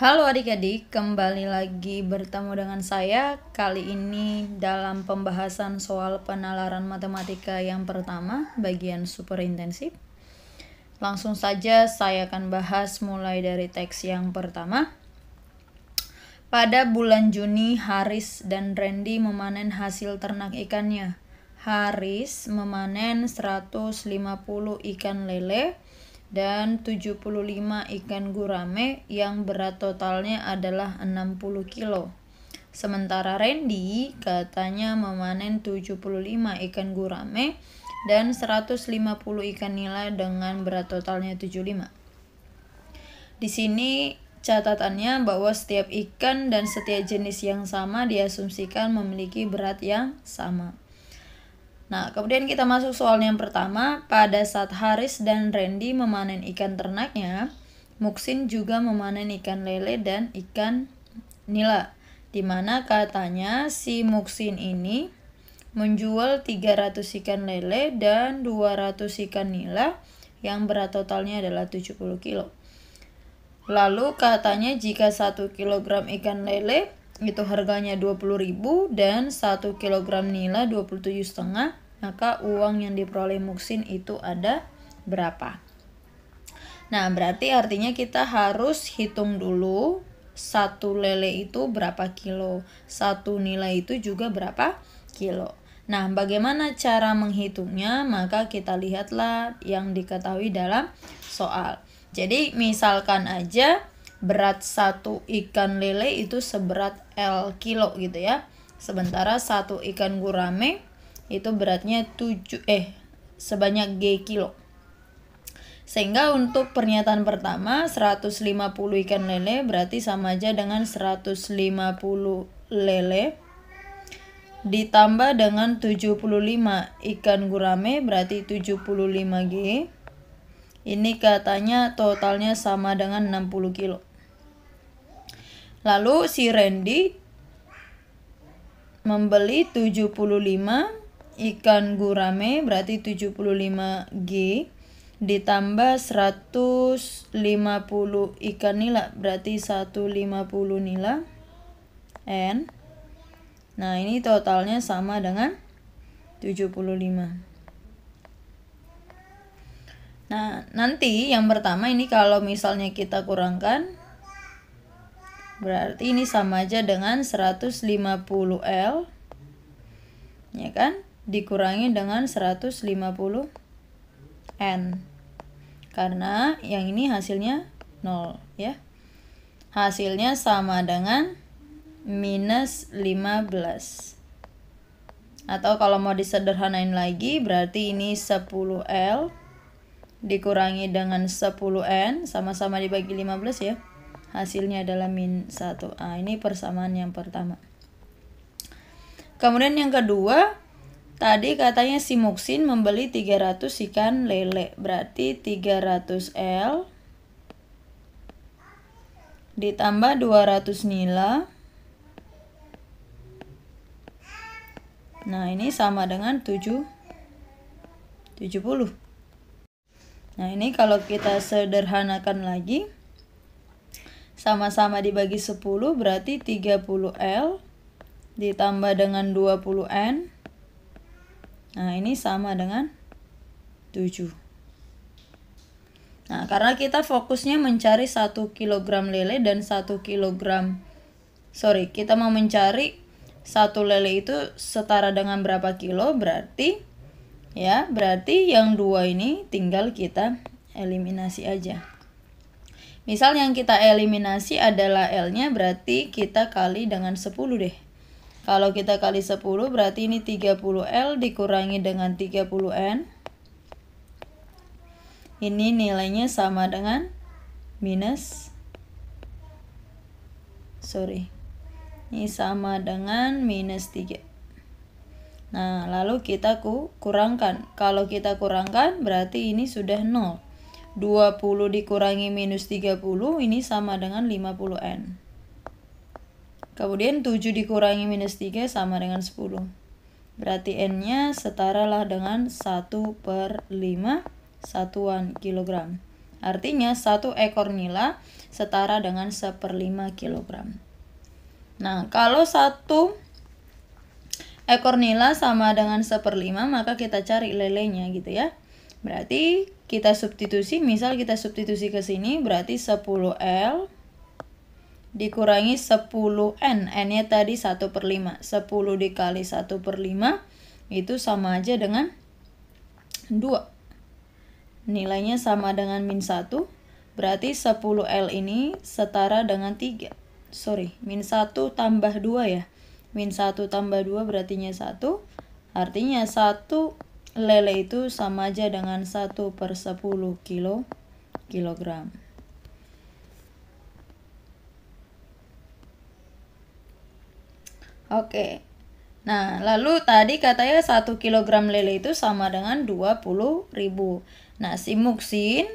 Halo adik-adik, kembali lagi bertemu dengan saya kali ini dalam pembahasan soal penalaran matematika yang pertama bagian super intensif. Langsung saja saya akan bahas mulai dari teks yang pertama. Pada bulan Juni, Haris dan Randy memanen hasil ternak ikannya. Haris memanen 150 ikan lele, dan 75 ikan gurame yang berat totalnya adalah 60 kilo. Sementara Randy katanya memanen 75 ikan gurame dan 150 ikan nila dengan berat totalnya 75. Di sini catatannya bahwa setiap ikan dan setiap jenis yang sama diasumsikan memiliki berat yang sama. Nah, kemudian kita masuk soal yang pertama. Pada saat Haris dan Randy memanen ikan ternaknya, Muksin juga memanen ikan lele dan ikan nila. Dimana katanya si Muksin ini menjual 300 ikan lele dan 200 ikan nila yang berat totalnya adalah 70 kilo. Lalu katanya jika 1 kilogram ikan lele itu harganya 20.000 dan 1 kg nila 27,5 maka uang yang diperoleh Muksin itu ada berapa? Nah, berarti artinya kita harus hitung dulu satu lele itu berapa kilo, satu nilai itu juga berapa kilo. Nah, bagaimana cara menghitungnya? Maka kita lihatlah yang diketahui dalam soal. Jadi, misalkan aja berat satu ikan lele itu seberat L kilo gitu ya. Sementara satu ikan gurame itu beratnya 7 eh sebanyak G kilo. Sehingga untuk pernyataan pertama 150 ikan lele berarti sama aja dengan 150 lele ditambah dengan 75 ikan gurame berarti 75G. Ini katanya totalnya sama dengan 60 kilo. Lalu si Randy membeli 75 ikan gurame berarti 75G ditambah 150 ikan nila berarti 150 nila N Nah ini totalnya sama dengan 75 Nah nanti yang pertama ini kalau misalnya kita kurangkan Berarti ini sama aja dengan 150L ya kan? Dikurangi dengan 150N. Karena yang ini hasilnya 0 ya. Hasilnya sama dengan minus 15. Atau kalau mau disederhanain lagi berarti ini 10L dikurangi dengan 10N sama-sama dibagi 15 ya hasilnya adalah min 1. nah, ini persamaan yang pertama. Kemudian yang kedua, tadi katanya si Muksin membeli 300 ikan lele. Berarti 300 L ditambah 200 nila. Nah, ini sama dengan 7 70. Nah, ini kalau kita sederhanakan lagi sama-sama dibagi 10 berarti 30L ditambah dengan 20N. Nah, ini sama dengan 7. Nah, karena kita fokusnya mencari 1 kg lele dan 1 kg sorry, kita mau mencari satu lele itu setara dengan berapa kilo berarti ya berarti yang dua ini tinggal kita eliminasi aja Misal yang kita eliminasi adalah L-nya berarti kita kali dengan 10 deh. Kalau kita kali 10 berarti ini 30L dikurangi dengan 30N. Ini nilainya sama dengan minus sorry ini sama dengan minus 3 Nah lalu kita kurangkan kalau kita kurangkan berarti ini sudah 0 20 dikurangi minus 30 ini sama dengan 50N. Kemudian 7 dikurangi minus 3 sama dengan 10. Berarti N-nya setaralah dengan 1 per 5 satuan kilogram. Artinya 1 ekor nila setara dengan 1 per 5 kilogram. Nah, kalau 1 ekor nila sama dengan 1 per 5, maka kita cari lelenya gitu ya. Berarti kita substitusi, misal kita substitusi ke sini berarti 10L dikurangi 10N. N-nya tadi 1 per 5. 10 dikali 1 per 5 itu sama aja dengan 2. Nilainya sama dengan min 1. Berarti 10L ini setara dengan 3. Sorry, min 1 tambah 2 ya. Min 1 tambah 2 berartinya 1. Artinya 1 lele itu sama aja dengan 1 per 10 kilo kilogram. Oke, nah lalu tadi katanya 1 kilogram lele itu sama dengan 20 ribu. Nah si Muksin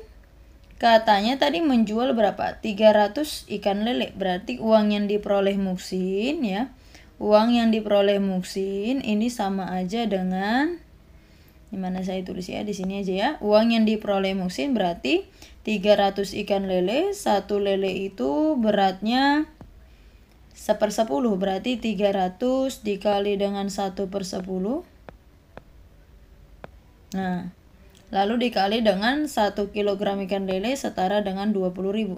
katanya tadi menjual berapa? 300 ikan lele. Berarti uang yang diperoleh Muksin ya. Uang yang diperoleh Muksin ini sama aja dengan Dimana saya tulis ya di sini aja ya. Uang yang diperoleh Muksin berarti 300 ikan lele, satu lele itu beratnya seper 10 berarti 300 dikali dengan 1 per 10 nah lalu dikali dengan 1 kg ikan lele setara dengan 20 ribu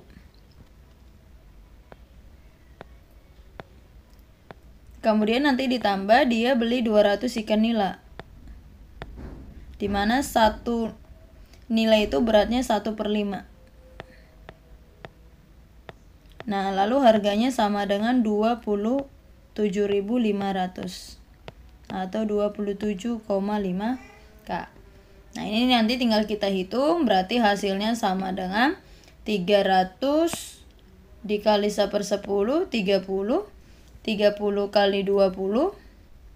kemudian nanti ditambah dia beli 200 ikan nila dimana satu nilai itu beratnya 1 per 5 nah lalu harganya sama dengan 27.500 atau 27,5 K nah ini nanti tinggal kita hitung berarti hasilnya sama dengan 300 dikali 1 per 10 30 30 kali 20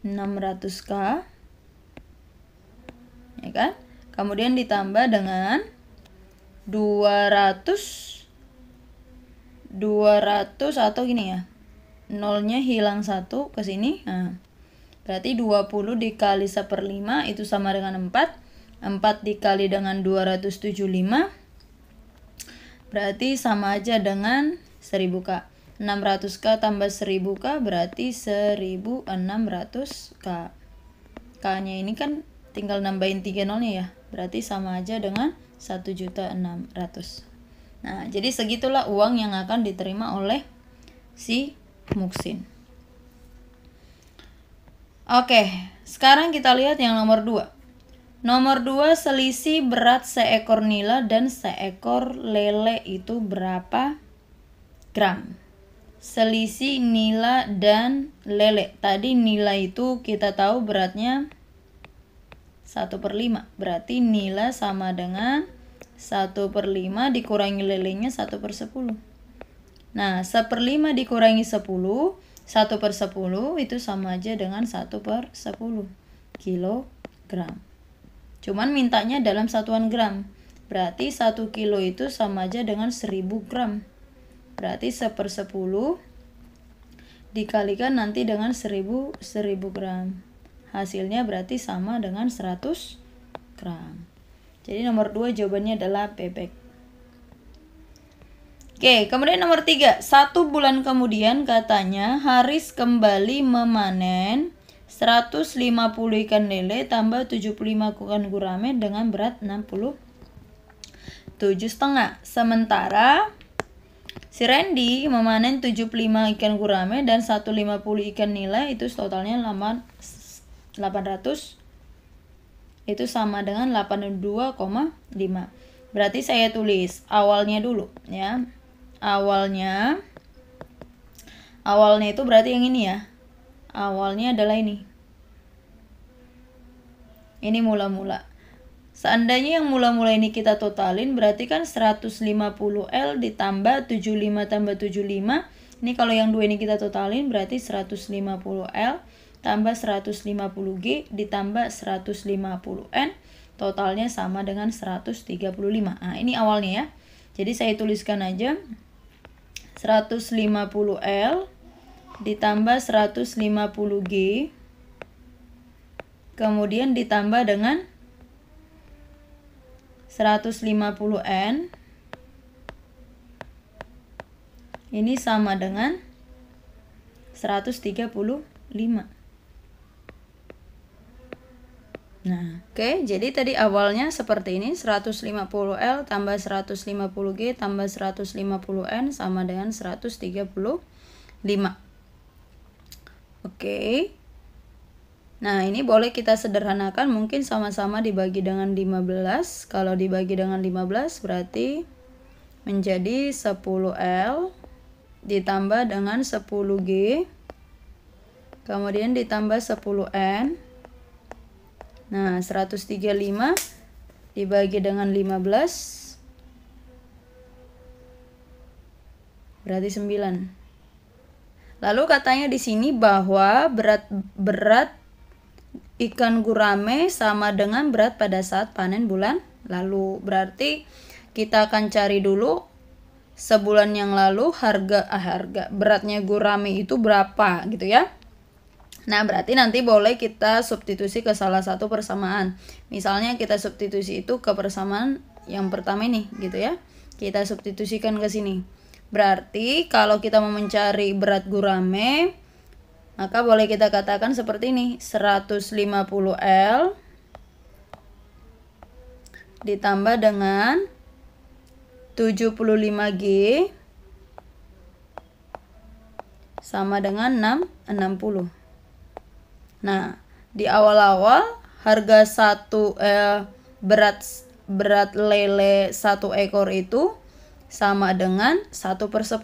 600K ya kan? Kemudian ditambah dengan 200 200 atau gini ya. Nolnya hilang satu ke sini. Nah, berarti 20 dikali 1 per 5 itu sama dengan 4. 4 dikali dengan 275 berarti sama aja dengan 1000 K. 600K tambah 1000K berarti 1600K. K-nya ini kan tinggal nambahin 3 nolnya ya berarti sama aja dengan juta 1.600 nah jadi segitulah uang yang akan diterima oleh si Muksin oke sekarang kita lihat yang nomor 2 Nomor 2 selisih berat seekor nila dan seekor lele itu berapa gram? Selisih nila dan lele. Tadi nila itu kita tahu beratnya 1 per 5. Berarti nilai sama dengan 1 per 5 dikurangi lelenya 1 per 10. Nah, 1 per 5 dikurangi 10, 1 per 10 itu sama aja dengan 1 per 10 kilogram. Cuman mintanya dalam satuan gram. Berarti 1 kilo itu sama aja dengan 1000 gram. Berarti 1 per 10 dikalikan nanti dengan 1000 1000 gram. Hasilnya berarti sama dengan 100 gram. Jadi nomor 2 jawabannya adalah bebek. Oke, kemudian nomor 3. Satu bulan kemudian katanya Haris kembali memanen 150 ikan lele tambah 75 ikan gurame dengan berat 60 7 setengah. Sementara si Randy memanen 75 ikan gurame dan 150 ikan nilai itu totalnya 8 800 itu sama dengan 82,5. Berarti saya tulis awalnya dulu ya. Awalnya awalnya itu berarti yang ini ya. Awalnya adalah ini. Ini mula-mula. Seandainya yang mula-mula ini kita totalin berarti kan 150L ditambah 75 tambah 75. Ini kalau yang dua ini kita totalin berarti 150L tambah 150G ditambah 150N totalnya sama dengan 135. Nah, ini awalnya ya. Jadi saya tuliskan aja 150L ditambah 150G kemudian ditambah dengan 150N ini sama dengan 135 Nah, oke, okay, jadi tadi awalnya seperti ini 150L tambah 150G tambah 150N sama dengan 135. Oke. Okay. Nah, ini boleh kita sederhanakan mungkin sama-sama dibagi dengan 15. Kalau dibagi dengan 15 berarti menjadi 10L ditambah dengan 10G. Kemudian ditambah 10N Nah, 135 dibagi dengan 15 berarti 9. Lalu katanya di sini bahwa berat berat ikan gurame sama dengan berat pada saat panen bulan lalu. Berarti kita akan cari dulu sebulan yang lalu harga ah, harga beratnya gurame itu berapa gitu ya. Nah, berarti nanti boleh kita substitusi ke salah satu persamaan. Misalnya kita substitusi itu ke persamaan yang pertama ini, gitu ya. Kita substitusikan ke sini. Berarti kalau kita mau mencari berat gurame, maka boleh kita katakan seperti ini, 150L ditambah dengan 75G sama dengan 6, 60. Nah, di awal-awal harga satu eh, berat berat lele satu ekor itu sama dengan 1 per 10.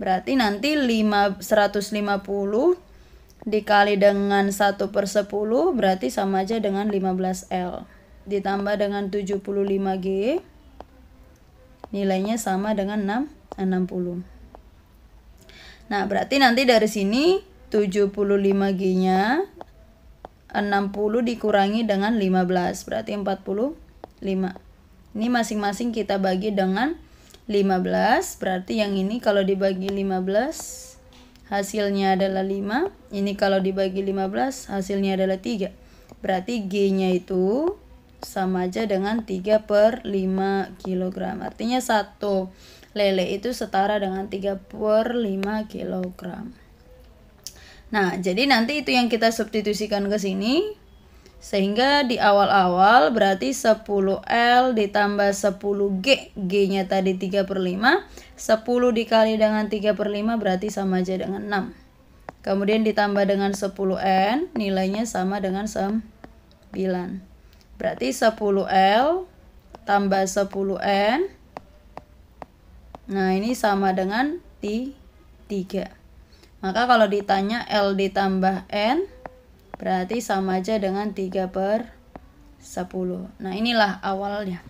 Berarti nanti 5, 150 dikali dengan 1 per 10 berarti sama aja dengan 15L. Ditambah dengan 75G nilainya sama dengan 6, 60. Nah berarti nanti dari sini 75G nya 60 dikurangi dengan 15 berarti 45 ini masing-masing kita bagi dengan 15 berarti yang ini kalau dibagi 15 hasilnya adalah 5 ini kalau dibagi 15 hasilnya adalah 3 berarti G nya itu sama aja dengan 3 per 5 kg artinya satu lele itu setara dengan 3 per 5 kg Nah, jadi nanti itu yang kita substitusikan ke sini. Sehingga di awal-awal berarti 10L ditambah 10G. G-nya tadi 3 per 5. 10 dikali dengan 3 per 5 berarti sama aja dengan 6. Kemudian ditambah dengan 10N, nilainya sama dengan 9. Berarti 10L tambah 10N. Nah, ini sama dengan 3. Maka kalau ditanya l ditambah N berarti sama aja dengan 3 per 10. Nah inilah awalnya.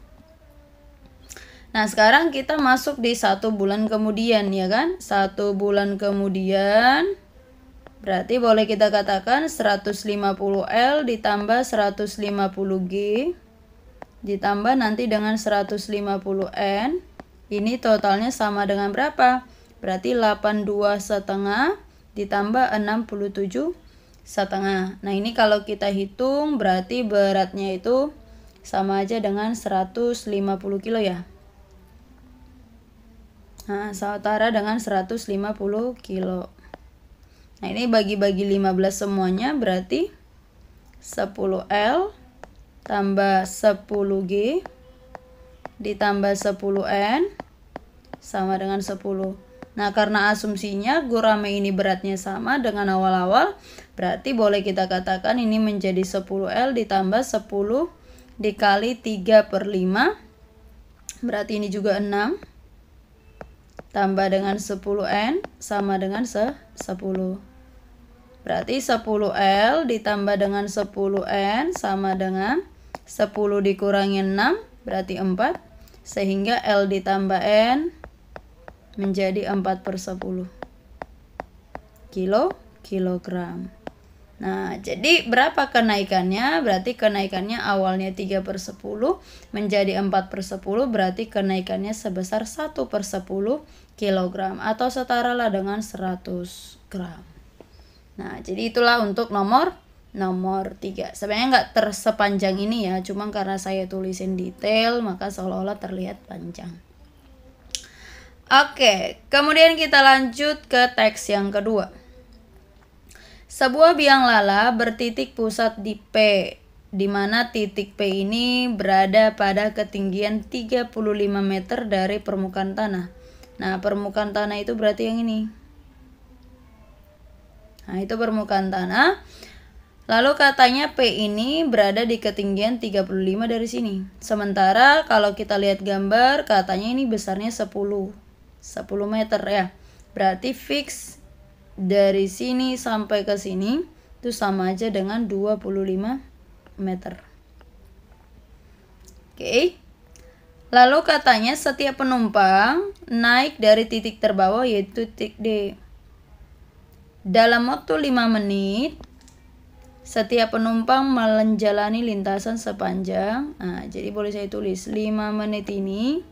Nah sekarang kita masuk di satu bulan kemudian ya kan. Satu bulan kemudian berarti boleh kita katakan 150L ditambah 150G ditambah nanti dengan 150N. Ini totalnya sama dengan berapa? Berarti 82 setengah ditambah 67 setengah. Nah ini kalau kita hitung berarti beratnya itu sama aja dengan 150 kilo ya. Nah, setara dengan 150 kilo. Nah, ini bagi-bagi 15 semuanya berarti 10L tambah 10G ditambah 10N sama dengan 10. Nah, karena asumsinya gurame ini beratnya sama dengan awal-awal, berarti boleh kita katakan ini menjadi 10L ditambah 10 dikali 3 per 5. Berarti ini juga 6. Tambah dengan 10N sama dengan 10. Berarti 10L ditambah dengan 10N sama dengan 10 dikurangi 6 berarti 4. Sehingga L ditambah N menjadi 4 per 10 kilo kilogram Nah, jadi berapa kenaikannya? Berarti kenaikannya awalnya 3 per 10 menjadi 4 per 10 berarti kenaikannya sebesar 1 per 10 kilogram atau setara lah dengan 100 gram. Nah, jadi itulah untuk nomor nomor 3. Sebenarnya nggak tersepanjang ini ya, cuma karena saya tulisin detail maka seolah-olah terlihat panjang. Oke, kemudian kita lanjut ke teks yang kedua. Sebuah biang lala bertitik pusat di P, di mana titik P ini berada pada ketinggian 35 meter dari permukaan tanah. Nah, permukaan tanah itu berarti yang ini. Nah, itu permukaan tanah. Lalu katanya P ini berada di ketinggian 35 dari sini. Sementara kalau kita lihat gambar, katanya ini besarnya 10. 10 meter ya berarti fix dari sini sampai ke sini itu sama aja dengan 25 meter oke okay. lalu katanya setiap penumpang naik dari titik terbawah yaitu titik D dalam waktu 5 menit setiap penumpang menjalani lintasan sepanjang nah, jadi boleh saya tulis 5 menit ini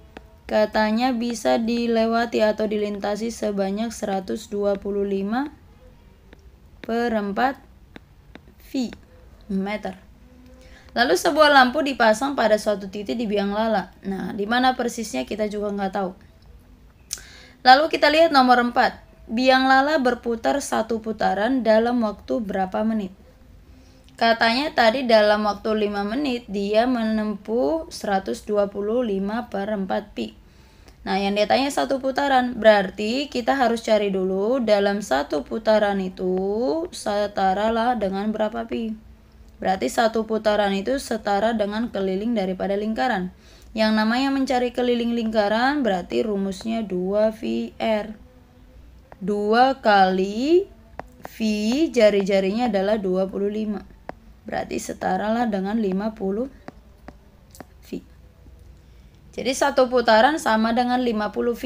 Katanya bisa dilewati atau dilintasi sebanyak 125 per 4 V meter. Lalu sebuah lampu dipasang pada suatu titik di biang lala. Nah, di mana persisnya kita juga nggak tahu. Lalu kita lihat nomor 4. Biang lala berputar satu putaran dalam waktu berapa menit? Katanya tadi dalam waktu 5 menit dia menempuh 125 per 4 pi. Nah, yang dia tanya satu putaran. Berarti kita harus cari dulu dalam satu putaran itu setara lah dengan berapa pi. Berarti satu putaran itu setara dengan keliling daripada lingkaran. Yang namanya mencari keliling lingkaran berarti rumusnya 2VR. 2 kali V jari-jarinya adalah 25. Berarti setara lah dengan 50 V. Jadi satu putaran sama dengan 50 V.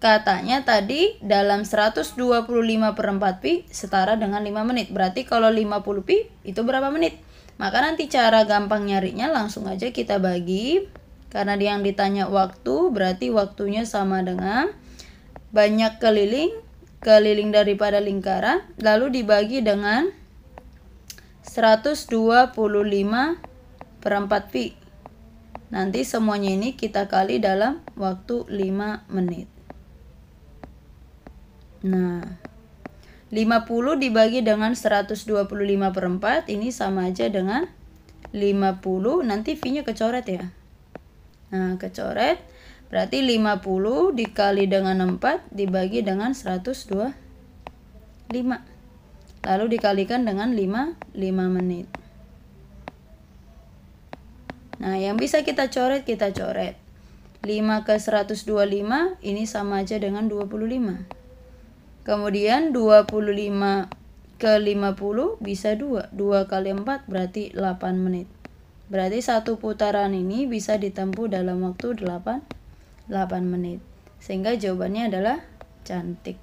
Katanya tadi dalam 125 per 4 pi setara dengan 5 menit. Berarti kalau 50 pi itu berapa menit? Maka nanti cara gampang nyarinya langsung aja kita bagi. Karena yang ditanya waktu berarti waktunya sama dengan banyak keliling. Keliling daripada lingkaran. Lalu dibagi dengan 125 per 4 pi. Nanti semuanya ini kita kali dalam waktu 5 menit. Nah, 50 dibagi dengan 125 per 4 ini sama aja dengan 50. Nanti V-nya kecoret ya. Nah, kecoret. Berarti 50 dikali dengan 4 dibagi dengan 125 lalu dikalikan dengan 5 5 menit nah yang bisa kita coret kita coret 5 ke 125 ini sama aja dengan 25 kemudian 25 ke 50 bisa 2 2 kali 4 berarti 8 menit berarti satu putaran ini bisa ditempuh dalam waktu 8 8 menit sehingga jawabannya adalah cantik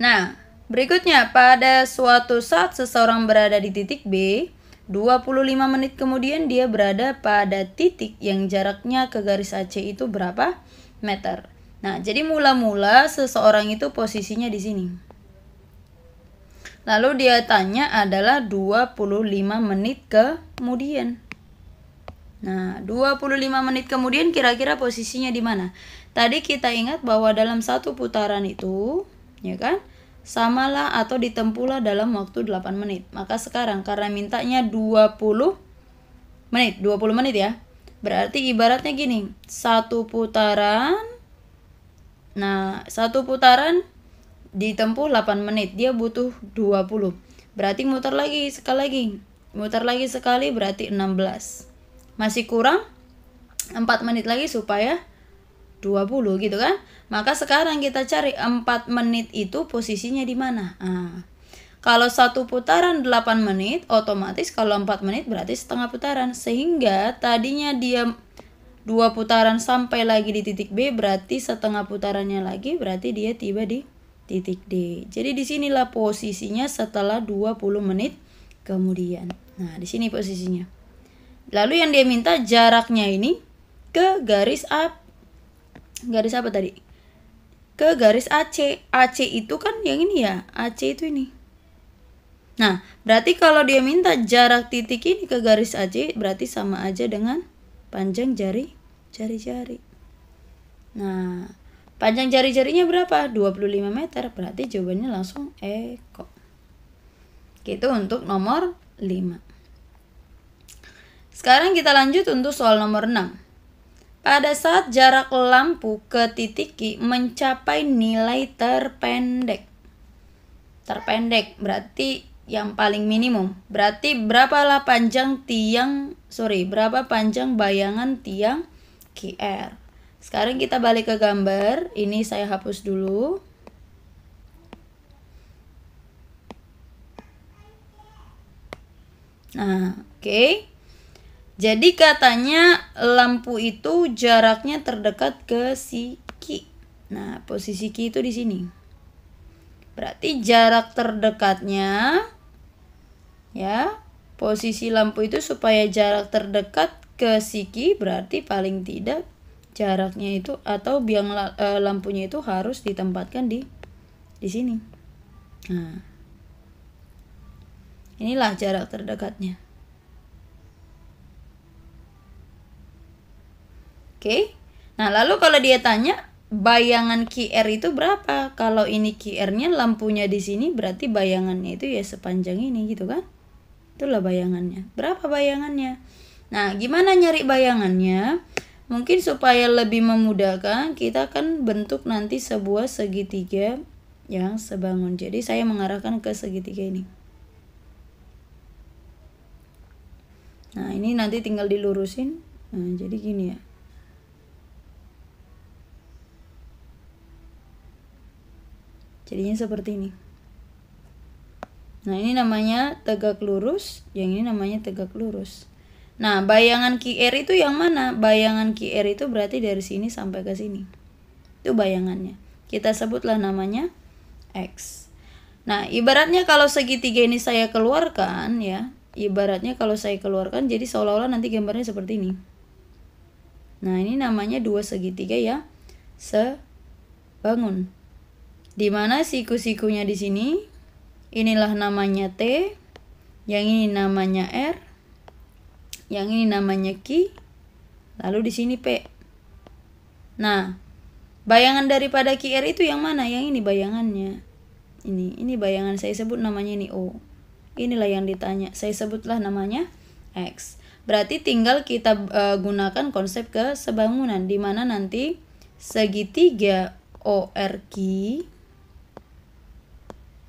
nah Berikutnya, pada suatu saat seseorang berada di titik B, 25 menit kemudian dia berada pada titik yang jaraknya ke garis AC itu berapa meter. Nah, jadi mula-mula seseorang itu posisinya di sini. Lalu dia tanya adalah 25 menit kemudian. Nah, 25 menit kemudian kira-kira posisinya di mana? Tadi kita ingat bahwa dalam satu putaran itu, ya kan? samalah atau ditempulah dalam waktu 8 menit. Maka sekarang karena mintanya 20 menit, 20 menit ya. Berarti ibaratnya gini, satu putaran Nah, satu putaran ditempuh 8 menit, dia butuh 20. Berarti muter lagi sekali lagi. Muter lagi sekali berarti 16. Masih kurang 4 menit lagi supaya 20 gitu kan. Maka sekarang kita cari 4 menit itu posisinya di mana. Nah, kalau satu putaran 8 menit, otomatis kalau 4 menit berarti setengah putaran. Sehingga tadinya dia dua putaran sampai lagi di titik B, berarti setengah putarannya lagi, berarti dia tiba di titik D. Jadi disinilah posisinya setelah 20 menit kemudian. Nah, di sini posisinya. Lalu yang dia minta jaraknya ini ke garis AP garis apa tadi ke garis AC AC itu kan yang ini ya AC itu ini nah berarti kalau dia minta jarak titik ini ke garis AC berarti sama aja dengan panjang jari jari-jari nah panjang jari-jarinya berapa 25 meter berarti jawabannya langsung E Eko itu untuk nomor 5 sekarang kita lanjut untuk soal nomor 6 pada saat jarak lampu ke titik Q mencapai nilai terpendek. Terpendek berarti yang paling minimum. Berarti berapalah panjang tiang, sorry, berapa panjang bayangan tiang QR. Sekarang kita balik ke gambar. Ini saya hapus dulu. Nah, oke. Okay. Jadi katanya lampu itu jaraknya terdekat ke si Ki. Nah, posisi Ki itu di sini. Berarti jarak terdekatnya ya, posisi lampu itu supaya jarak terdekat ke si Ki berarti paling tidak jaraknya itu atau biang eh, lampunya itu harus ditempatkan di di sini. Nah. Inilah jarak terdekatnya. okay? nah lalu kalau dia tanya bayangan QR er itu berapa kalau ini QR-nya lampunya di sini berarti bayangannya itu ya sepanjang ini gitu kan itulah bayangannya berapa bayangannya nah gimana nyari bayangannya mungkin supaya lebih memudahkan kita akan bentuk nanti sebuah segitiga yang sebangun jadi saya mengarahkan ke segitiga ini nah ini nanti tinggal dilurusin nah jadi gini ya jadinya seperti ini nah ini namanya tegak lurus yang ini namanya tegak lurus nah bayangan QR er itu yang mana bayangan QR er itu berarti dari sini sampai ke sini itu bayangannya kita sebutlah namanya X nah ibaratnya kalau segitiga ini saya keluarkan ya ibaratnya kalau saya keluarkan jadi seolah-olah nanti gambarnya seperti ini nah ini namanya dua segitiga ya sebangun di mana siku-sikunya di sini. Inilah namanya T, yang ini namanya R, yang ini namanya Q, lalu di sini P. Nah, bayangan daripada r itu yang mana? Yang ini bayangannya. Ini, ini bayangan saya sebut namanya ini O. Inilah yang ditanya. Saya sebutlah namanya X. Berarti tinggal kita uh, gunakan konsep kesebangunan di mana nanti segitiga ORQ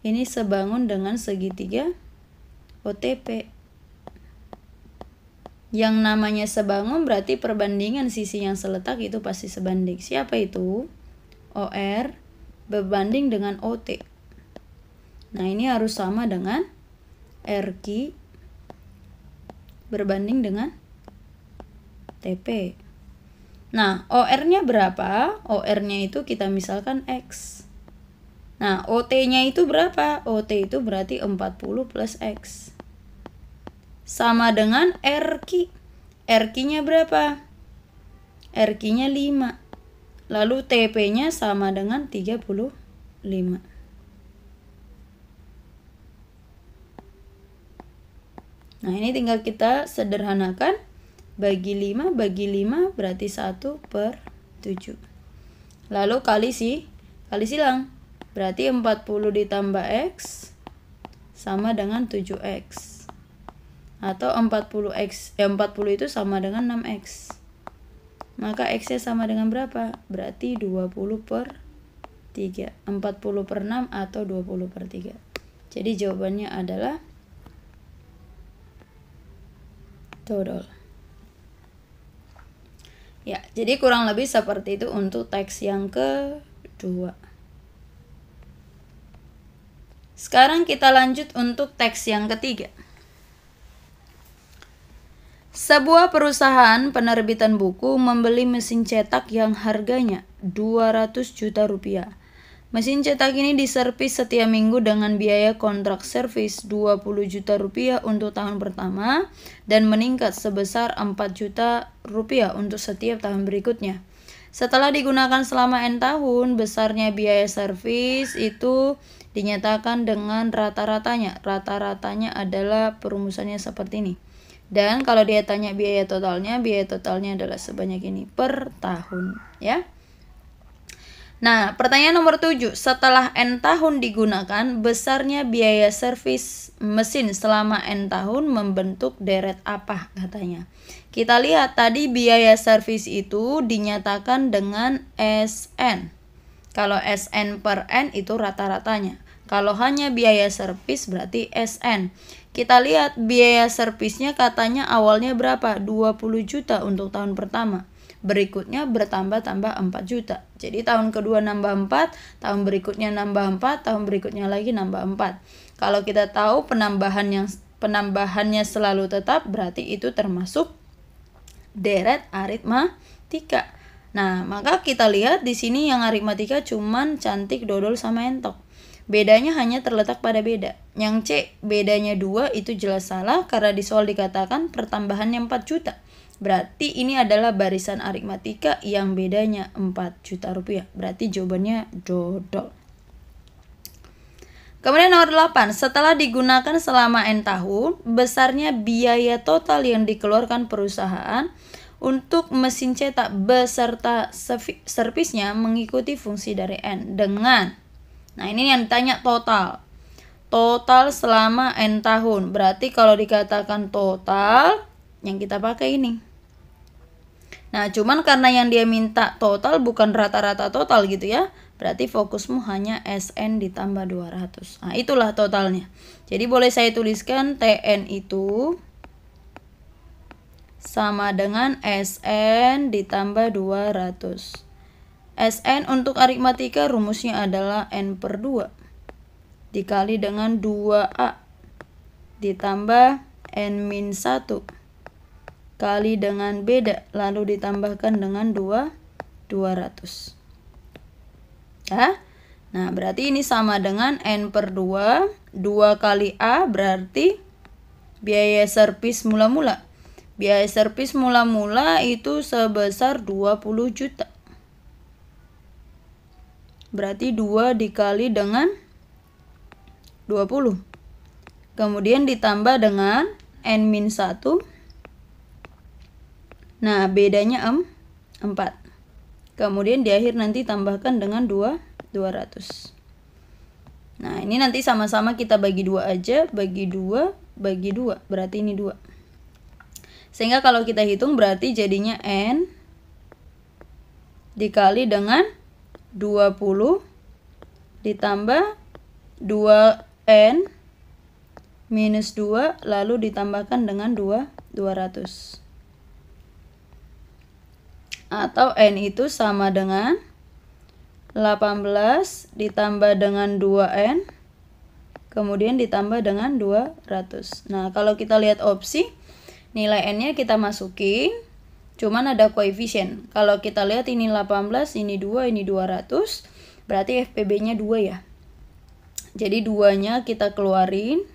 ini sebangun dengan segitiga OTP. Yang namanya sebangun berarti perbandingan sisi yang seletak itu pasti sebanding. Siapa itu? OR berbanding dengan OT. Nah, ini harus sama dengan RQ berbanding dengan TP. Nah, OR-nya berapa? OR-nya itu kita misalkan X. Nah, OT-nya itu berapa? OT itu berarti 40 plus X. Sama dengan RQ. RQ-nya berapa? RQ-nya 5. Lalu TP-nya sama dengan 35. Nah, ini tinggal kita sederhanakan. Bagi 5, bagi 5 berarti 1 per 7. Lalu kali si, kali silang. Berarti 40 ditambah X sama dengan 7X. Atau 40X, eh, 40 itu sama dengan 6X. Maka X-nya sama dengan berapa? Berarti 20 per 3. 40 per 6 atau 20 per 3. Jadi jawabannya adalah total. Ya, jadi kurang lebih seperti itu untuk teks yang kedua. Sekarang kita lanjut untuk teks yang ketiga. Sebuah perusahaan penerbitan buku membeli mesin cetak yang harganya 200 juta rupiah. Mesin cetak ini diservis setiap minggu dengan biaya kontrak servis 20 juta rupiah untuk tahun pertama dan meningkat sebesar 4 juta rupiah untuk setiap tahun berikutnya. Setelah digunakan selama N tahun, besarnya biaya servis itu dinyatakan dengan rata-ratanya. Rata-ratanya adalah perumusannya seperti ini. Dan kalau dia tanya biaya totalnya, biaya totalnya adalah sebanyak ini per tahun, ya. Nah, pertanyaan nomor 7. Setelah N tahun digunakan, besarnya biaya servis mesin selama N tahun membentuk deret apa katanya. Kita lihat tadi biaya servis itu dinyatakan dengan SN. Kalau SN per N itu rata-ratanya. Kalau hanya biaya servis berarti SN. Kita lihat biaya servisnya katanya awalnya berapa? 20 juta untuk tahun pertama. Berikutnya bertambah-tambah 4 juta. Jadi tahun kedua nambah 4, tahun berikutnya nambah 4, tahun berikutnya lagi nambah 4. Kalau kita tahu penambahan yang penambahannya selalu tetap berarti itu termasuk deret aritmatika. Nah, maka kita lihat di sini yang aritmatika cuman cantik dodol sama entok. Bedanya hanya terletak pada beda. Yang C, bedanya 2 itu jelas salah karena di soal dikatakan pertambahannya 4 juta. Berarti ini adalah barisan aritmatika yang bedanya 4 juta rupiah. Berarti jawabannya dodol. Kemudian nomor 8, setelah digunakan selama N tahun, besarnya biaya total yang dikeluarkan perusahaan untuk mesin cetak beserta servisnya mengikuti fungsi dari N dengan Nah ini yang ditanya total. Total selama N tahun. Berarti kalau dikatakan total yang kita pakai ini. Nah cuman karena yang dia minta total bukan rata-rata total gitu ya. Berarti fokusmu hanya SN ditambah 200. Nah itulah totalnya. Jadi boleh saya tuliskan TN itu sama dengan SN ditambah 200. SN untuk aritmatika rumusnya adalah N per 2 dikali dengan 2A ditambah N min 1 kali dengan beda lalu ditambahkan dengan 2 200 ya Nah berarti ini sama dengan N per 2 2 kali A berarti biaya servis mula-mula Biaya servis mula-mula itu sebesar 20 juta Berarti 2 dikali dengan 20. Kemudian ditambah dengan N-1. Nah, bedanya 4. Kemudian di akhir nanti tambahkan dengan 2, 200. Nah, ini nanti sama-sama kita bagi 2 aja. Bagi 2, bagi 2. Berarti ini 2. Sehingga kalau kita hitung berarti jadinya N dikali dengan 20 ditambah 2N minus 2 lalu ditambahkan dengan 2 200 atau N itu sama dengan 18 ditambah dengan 2N kemudian ditambah dengan 200 nah kalau kita lihat opsi nilai N nya kita masukin Cuman ada koefisien. Kalau kita lihat ini 18, ini 2, ini 200. Berarti FPB-nya 2 ya. Jadi duanya kita keluarin.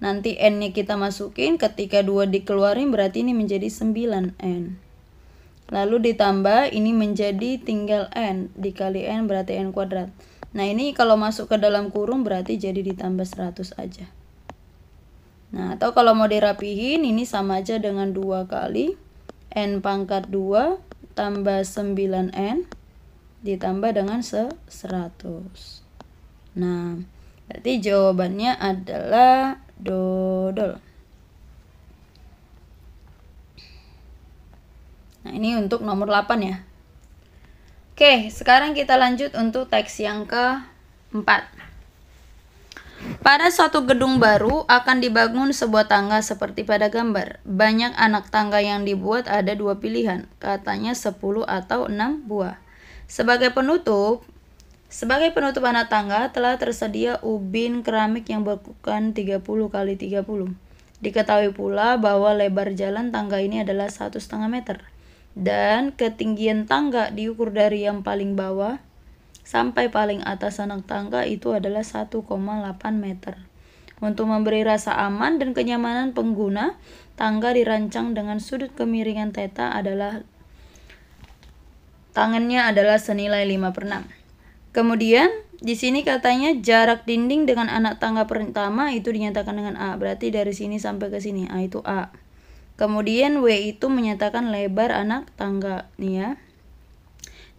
Nanti N-nya kita masukin. Ketika 2 dikeluarin berarti ini menjadi 9N. Lalu ditambah ini menjadi tinggal N. Dikali N berarti N kuadrat. Nah ini kalau masuk ke dalam kurung berarti jadi ditambah 100 aja. Nah atau kalau mau dirapihin ini sama aja dengan 2 kali N pangkat 2 tambah 9N ditambah dengan 100. Nah, berarti jawabannya adalah dodol. Nah, ini untuk nomor 8 ya. Oke, sekarang kita lanjut untuk teks yang ke 4. Pada suatu gedung baru akan dibangun sebuah tangga seperti pada gambar. Banyak anak tangga yang dibuat ada dua pilihan, katanya 10 atau 6 buah. Sebagai penutup, sebagai penutup anak tangga telah tersedia ubin keramik yang berukuran 30 kali 30. Diketahui pula bahwa lebar jalan tangga ini adalah satu setengah meter dan ketinggian tangga diukur dari yang paling bawah sampai paling atas anak tangga itu adalah 1,8 meter. Untuk memberi rasa aman dan kenyamanan pengguna, tangga dirancang dengan sudut kemiringan theta adalah tangannya adalah senilai 5 per 6. Kemudian, di sini katanya jarak dinding dengan anak tangga pertama itu dinyatakan dengan A. Berarti dari sini sampai ke sini, A itu A. Kemudian W itu menyatakan lebar anak tangga. Nih ya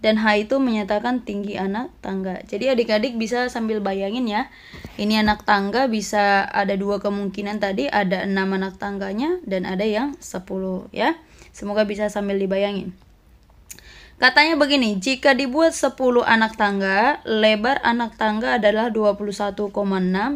dan H itu menyatakan tinggi anak tangga. Jadi adik-adik bisa sambil bayangin ya. Ini anak tangga bisa ada dua kemungkinan tadi, ada enam anak tangganya dan ada yang sepuluh ya. Semoga bisa sambil dibayangin. Katanya begini, jika dibuat 10 anak tangga, lebar anak tangga adalah 21,6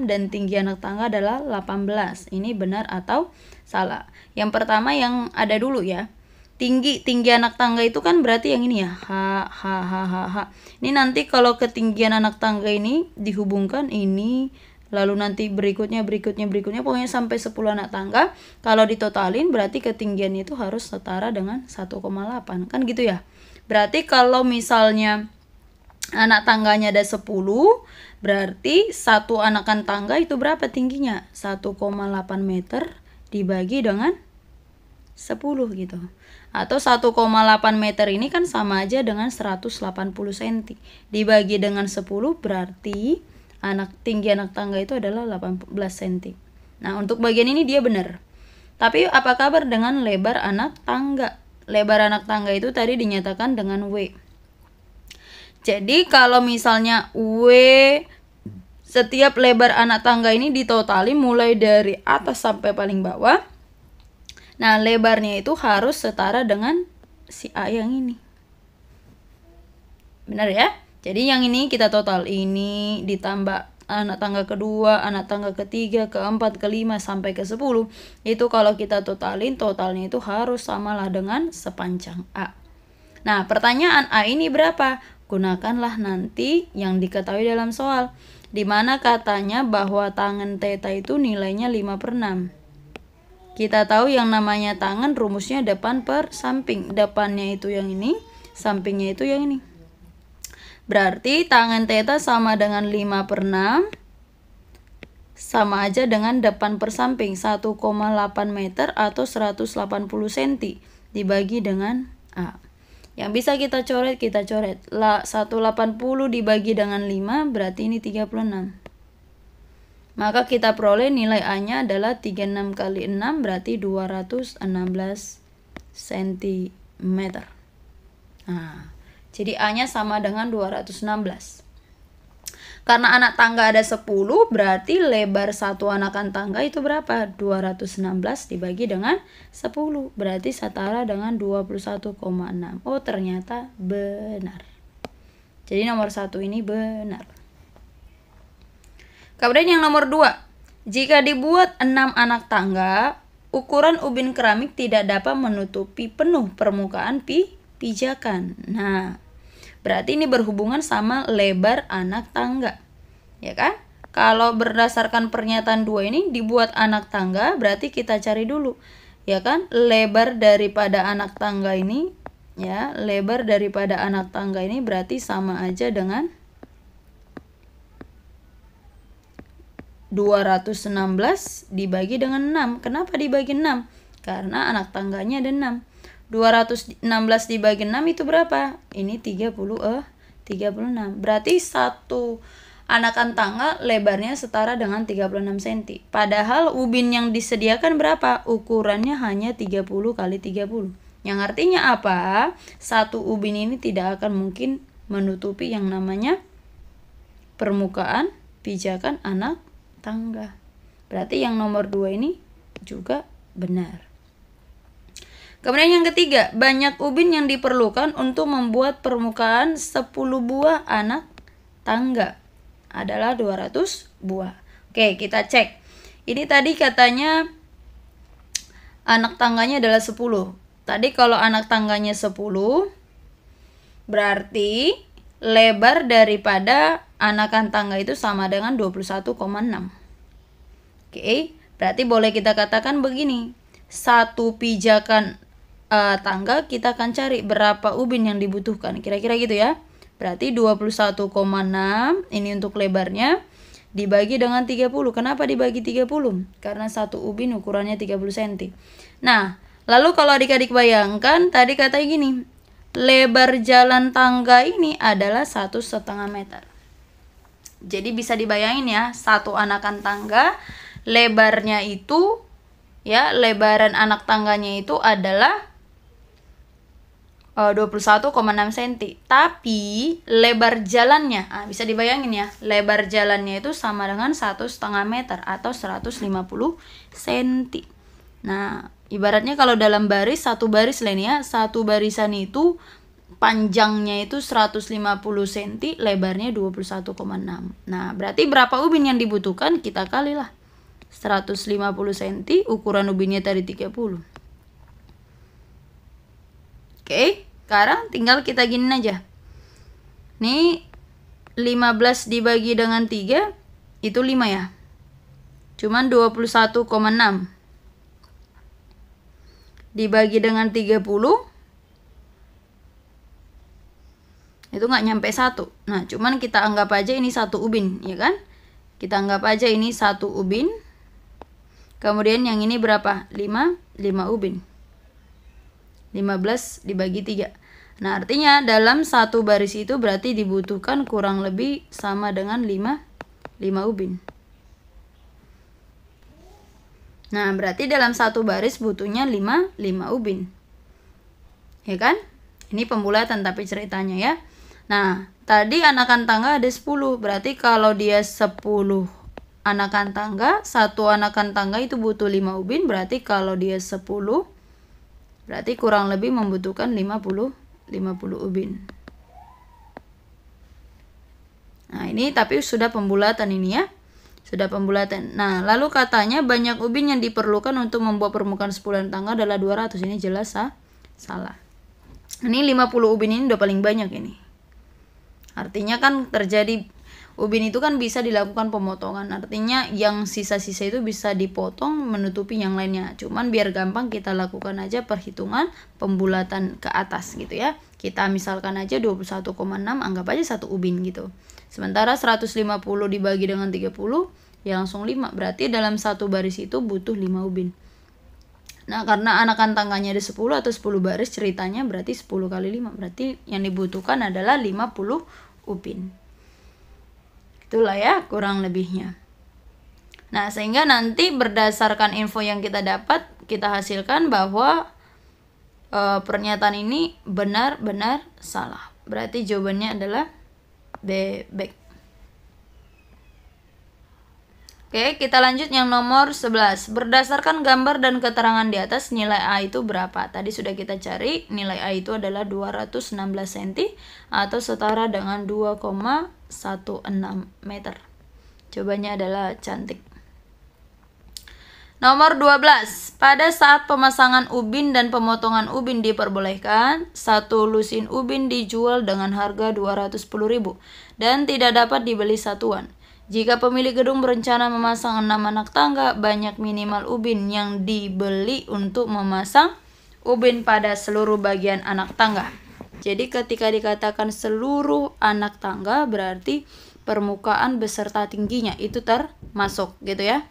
dan tinggi anak tangga adalah 18. Ini benar atau salah? Yang pertama yang ada dulu ya tinggi tinggi anak tangga itu kan berarti yang ini ya h h h h h ini nanti kalau ketinggian anak tangga ini dihubungkan ini lalu nanti berikutnya berikutnya berikutnya pokoknya sampai 10 anak tangga kalau ditotalin berarti ketinggian itu harus setara dengan 1,8 kan gitu ya berarti kalau misalnya anak tangganya ada 10 berarti satu anakan tangga itu berapa tingginya 1,8 meter dibagi dengan 10 gitu atau 1,8 meter ini kan sama aja dengan 180 cm. Dibagi dengan 10 berarti anak tinggi anak tangga itu adalah 18 cm. Nah, untuk bagian ini dia benar. Tapi apa kabar dengan lebar anak tangga? Lebar anak tangga itu tadi dinyatakan dengan W. Jadi kalau misalnya W setiap lebar anak tangga ini ditotali mulai dari atas sampai paling bawah Nah, lebarnya itu harus setara dengan si A yang ini. Benar ya? Jadi yang ini kita total ini ditambah anak tangga kedua, anak tangga ketiga, keempat, kelima, sampai ke sepuluh. Itu kalau kita totalin, totalnya itu harus samalah dengan sepanjang A. Nah, pertanyaan A ini berapa? Gunakanlah nanti yang diketahui dalam soal. Dimana katanya bahwa tangan teta itu nilainya 5 per 6. Kita tahu yang namanya tangan rumusnya depan per samping. Depannya itu yang ini, sampingnya itu yang ini. Berarti tangan theta sama dengan 5 per 6 sama aja dengan depan per samping 1,8 meter atau 180 cm dibagi dengan A. Yang bisa kita coret, kita coret. 180 dibagi dengan 5 berarti ini 36. Maka kita peroleh nilai A-nya adalah 36 kali 6 berarti 216 cm. Nah, jadi A-nya sama dengan 216. Karena anak tangga ada 10, berarti lebar satu anakan tangga itu berapa? 216 dibagi dengan 10, berarti setara dengan 21,6. Oh, ternyata benar. Jadi nomor satu ini benar. Kemudian yang nomor dua, jika dibuat enam anak tangga, ukuran ubin keramik tidak dapat menutupi penuh permukaan pi pijakan. Nah, berarti ini berhubungan sama lebar anak tangga. Ya kan? Kalau berdasarkan pernyataan dua ini dibuat anak tangga, berarti kita cari dulu. Ya kan? Lebar daripada anak tangga ini ya, lebar daripada anak tangga ini berarti sama aja dengan 216 dibagi dengan 6. Kenapa dibagi 6? Karena anak tangganya ada 6. 216 dibagi 6 itu berapa? Ini 30 eh 36. Berarti satu anakan tangga lebarnya setara dengan 36 cm. Padahal ubin yang disediakan berapa? Ukurannya hanya 30 kali 30. Yang artinya apa? Satu ubin ini tidak akan mungkin menutupi yang namanya permukaan pijakan anak tangga. Berarti yang nomor dua ini juga benar. Kemudian yang ketiga, banyak ubin yang diperlukan untuk membuat permukaan 10 buah anak tangga adalah 200 buah. Oke, kita cek. Ini tadi katanya anak tangganya adalah 10. Tadi kalau anak tangganya 10 berarti lebar daripada anakan tangga itu sama dengan 21,6. Oke, berarti boleh kita katakan begini. Satu pijakan uh, tangga kita akan cari berapa ubin yang dibutuhkan. Kira-kira gitu ya. Berarti 21,6 ini untuk lebarnya dibagi dengan 30. Kenapa dibagi 30? Karena satu ubin ukurannya 30 cm. Nah, lalu kalau adik-adik bayangkan tadi kata gini, lebar jalan tangga ini adalah satu setengah meter. Jadi bisa dibayangin ya, satu anakan tangga lebarnya itu ya, lebaran anak tangganya itu adalah 21,6 eh, cm. Tapi lebar jalannya, ah, bisa dibayangin ya, lebar jalannya itu sama dengan 1,5 meter atau 150 cm. Nah, ibaratnya kalau dalam baris satu baris lainnya satu barisan itu panjangnya itu 150 cm, lebarnya 21,6. Nah, berarti berapa ubin yang dibutuhkan kita kalilah. 150 cm, ukuran ubinnya tadi 30. Oke, sekarang tinggal kita gini aja. Ini 15 dibagi dengan 3 itu 5 ya. Cuman 21,6. Dibagi dengan 30 itu nggak nyampe satu nah cuman kita anggap aja ini satu ubin ya kan kita anggap aja ini satu ubin kemudian yang ini berapa 5 5 ubin 15 dibagi 3 nah artinya dalam satu baris itu berarti dibutuhkan kurang lebih sama dengan 5 5 ubin nah berarti dalam satu baris butuhnya 5 5 ubin ya kan ini pembulatan tapi ceritanya ya Nah, tadi anakan tangga ada 10. Berarti kalau dia 10 anakan tangga, satu anakan tangga itu butuh 5 ubin. Berarti kalau dia 10 berarti kurang lebih membutuhkan 50 50 ubin. Nah, ini tapi sudah pembulatan ini ya. Sudah pembulatan. Nah, lalu katanya banyak ubin yang diperlukan untuk membuat permukaan anakan tangga adalah 200. Ini jelas ha? salah. Ini 50 ubin ini udah paling banyak ini. Artinya kan terjadi ubin itu kan bisa dilakukan pemotongan. Artinya yang sisa-sisa itu bisa dipotong menutupi yang lainnya. Cuman biar gampang kita lakukan aja perhitungan pembulatan ke atas gitu ya. Kita misalkan aja 21,6 anggap aja satu ubin gitu. Sementara 150 dibagi dengan 30 ya langsung 5. Berarti dalam satu baris itu butuh 5 ubin. Nah, karena anakan tangganya ada 10 atau 10 baris ceritanya berarti 10 kali 5. Berarti yang dibutuhkan adalah 50 upin. Itulah ya kurang lebihnya. Nah, sehingga nanti berdasarkan info yang kita dapat, kita hasilkan bahwa e, pernyataan ini benar-benar salah. Berarti jawabannya adalah B, back. Oke, kita lanjut yang nomor 11. Berdasarkan gambar dan keterangan di atas, nilai A itu berapa? Tadi sudah kita cari, nilai A itu adalah 216 cm atau setara dengan 2,16 meter. Cobanya adalah cantik. Nomor 12. Pada saat pemasangan ubin dan pemotongan ubin diperbolehkan, satu lusin ubin dijual dengan harga 210.000 dan tidak dapat dibeli satuan. Jika pemilik gedung berencana memasang enam anak tangga, banyak minimal ubin yang dibeli untuk memasang ubin pada seluruh bagian anak tangga. Jadi ketika dikatakan seluruh anak tangga berarti permukaan beserta tingginya itu termasuk gitu ya.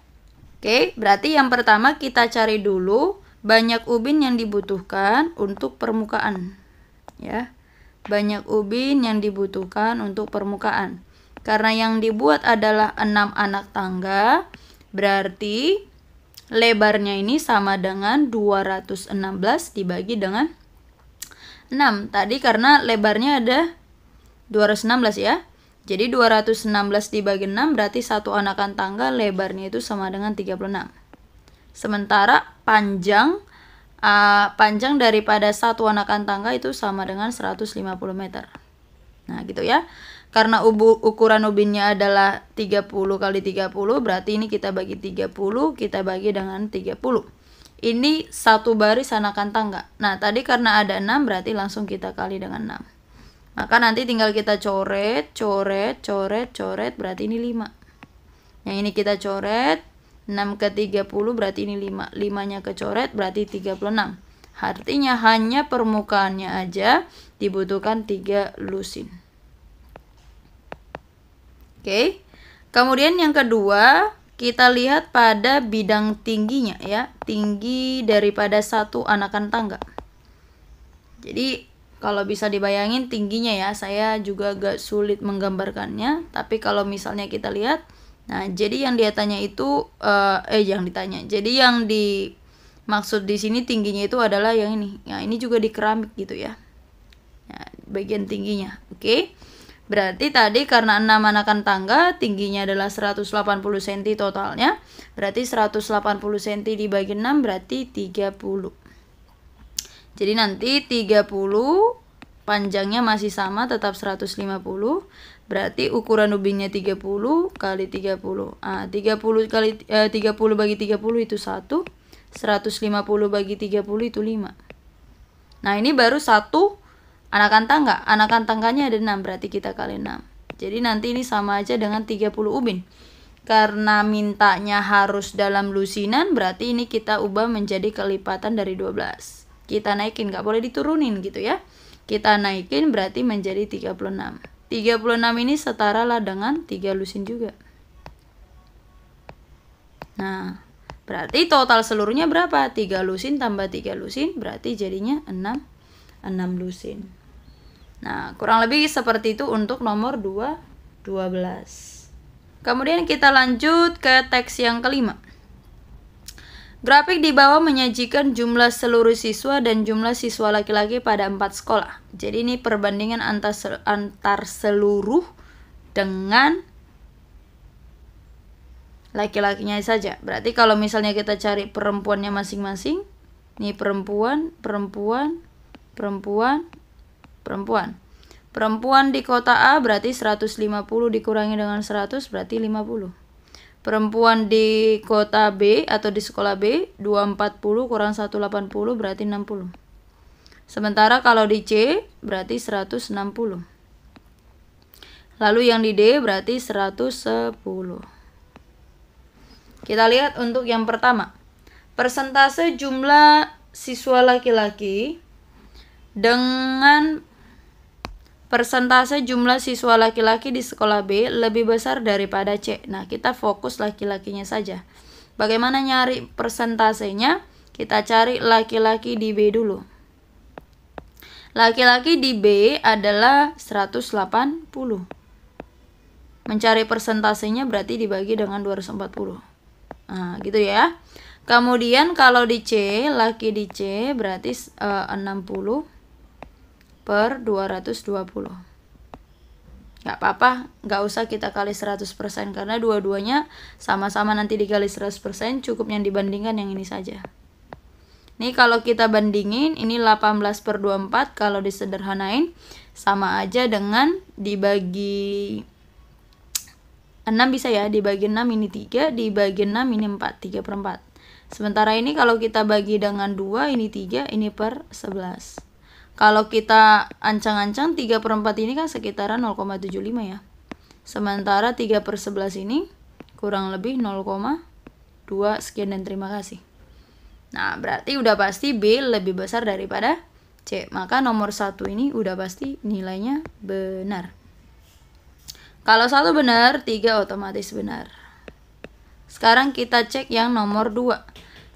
Oke, berarti yang pertama kita cari dulu banyak ubin yang dibutuhkan untuk permukaan. Ya. Banyak ubin yang dibutuhkan untuk permukaan. Karena yang dibuat adalah 6 anak tangga, berarti lebarnya ini sama dengan 216 dibagi dengan 6. Tadi karena lebarnya ada 216 ya. Jadi 216 dibagi 6 berarti satu anakan tangga lebarnya itu sama dengan 36. Sementara panjang uh, panjang daripada satu anakan tangga itu sama dengan 150 meter. Nah, gitu ya karena ubu, ukuran ubinnya adalah 30 kali 30 berarti ini kita bagi 30 kita bagi dengan 30 ini satu baris anakan tangga nah tadi karena ada 6 berarti langsung kita kali dengan 6 maka nanti tinggal kita coret coret coret coret berarti ini 5 yang ini kita coret 6 ke 30 berarti ini 5 5 nya kecoret berarti 36 Artinya hanya permukaannya aja dibutuhkan 3 lusin. Oke. Kemudian yang kedua, kita lihat pada bidang tingginya ya, tinggi daripada satu anakan tangga. Jadi kalau bisa dibayangin tingginya ya, saya juga agak sulit menggambarkannya, tapi kalau misalnya kita lihat, nah jadi yang dia tanya itu uh, eh yang ditanya. Jadi yang dimaksud di sini tingginya itu adalah yang ini. Nah ini juga di keramik gitu ya. Nah, bagian tingginya, oke. Okay? Berarti tadi karena 6 anakan tangga tingginya adalah 180 cm totalnya. Berarti 180 cm dibagi 6 berarti 30. Jadi nanti 30 panjangnya masih sama tetap 150. Berarti ukuran ubinnya 30 kali 30. Ah, 30 kali eh, 30 bagi 30 itu 1. 150 bagi 30 itu 5. Nah, ini baru satu Anakan tangga, anakan tangganya ada 6, berarti kita kali 6. Jadi nanti ini sama aja dengan 30 ubin. Karena mintanya harus dalam lusinan, berarti ini kita ubah menjadi kelipatan dari 12. Kita naikin, nggak boleh diturunin gitu ya. Kita naikin berarti menjadi 36. 36 ini setara lah dengan 3 lusin juga. Nah, berarti total seluruhnya berapa? 3 lusin tambah 3 lusin berarti jadinya 6 6 lusin. Nah, kurang lebih seperti itu untuk nomor 2, 12. Kemudian kita lanjut ke teks yang kelima. Grafik di bawah menyajikan jumlah seluruh siswa dan jumlah siswa laki-laki pada empat sekolah. Jadi ini perbandingan antar, sel antar seluruh dengan laki-lakinya saja. Berarti kalau misalnya kita cari perempuannya masing-masing, ini perempuan, perempuan, perempuan, perempuan. Perempuan di kota A berarti 150 dikurangi dengan 100 berarti 50. Perempuan di kota B atau di sekolah B 240 kurang 180 berarti 60. Sementara kalau di C berarti 160. Lalu yang di D berarti 110. Kita lihat untuk yang pertama. Persentase jumlah siswa laki-laki dengan persentase jumlah siswa laki-laki di sekolah B lebih besar daripada C. Nah, kita fokus laki-lakinya saja. Bagaimana nyari persentasenya? Kita cari laki-laki di B dulu. Laki-laki di B adalah 180. Mencari persentasenya berarti dibagi dengan 240. Nah, gitu ya. Kemudian kalau di C, laki di C berarti eh, uh, 60 per 220 Gak apa-apa gak usah kita kali 100% karena dua-duanya sama-sama nanti dikali 100% cukup yang dibandingkan yang ini saja nih kalau kita bandingin ini 18 per 24 kalau disederhanain sama aja dengan dibagi 6 bisa ya dibagi 6 ini 3 dibagi 6 ini 4 3 per 4 sementara ini kalau kita bagi dengan 2 ini 3 ini per 11 kalau kita ancang-ancang 3 per 4 ini kan sekitaran 0,75 ya. Sementara 3 per 11 ini kurang lebih 0,2 sekian dan terima kasih. Nah, berarti udah pasti B lebih besar daripada C. Maka nomor satu ini udah pasti nilainya benar. Kalau satu benar, tiga otomatis benar. Sekarang kita cek yang nomor 2.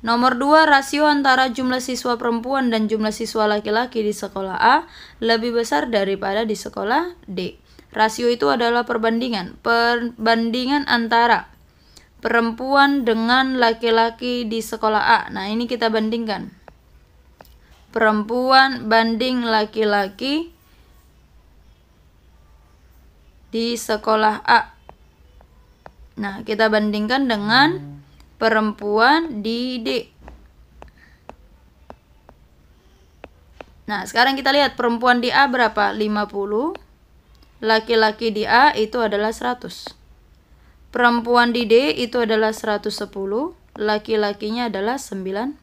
Nomor 2, rasio antara jumlah siswa perempuan dan jumlah siswa laki-laki di sekolah A lebih besar daripada di sekolah D. Rasio itu adalah perbandingan, perbandingan antara perempuan dengan laki-laki di sekolah A. Nah, ini kita bandingkan. Perempuan banding laki-laki di sekolah A. Nah, kita bandingkan dengan perempuan didik. Nah, sekarang kita lihat perempuan di A berapa? 50. Laki-laki di A itu adalah 100. Perempuan di D itu adalah 110. Laki-lakinya adalah 90.